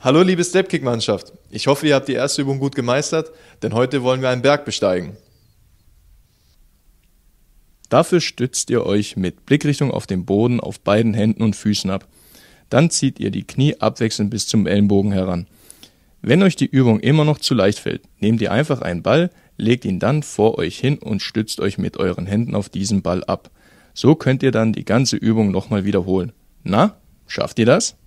Hallo liebe Stepkick-Mannschaft, ich hoffe, ihr habt die erste Übung gut gemeistert, denn heute wollen wir einen Berg besteigen. Dafür stützt ihr euch mit Blickrichtung auf den Boden auf beiden Händen und Füßen ab. Dann zieht ihr die Knie abwechselnd bis zum Ellenbogen heran. Wenn euch die Übung immer noch zu leicht fällt, nehmt ihr einfach einen Ball, legt ihn dann vor euch hin und stützt euch mit euren Händen auf diesen Ball ab. So könnt ihr dann die ganze Übung nochmal wiederholen. Na, schafft ihr das?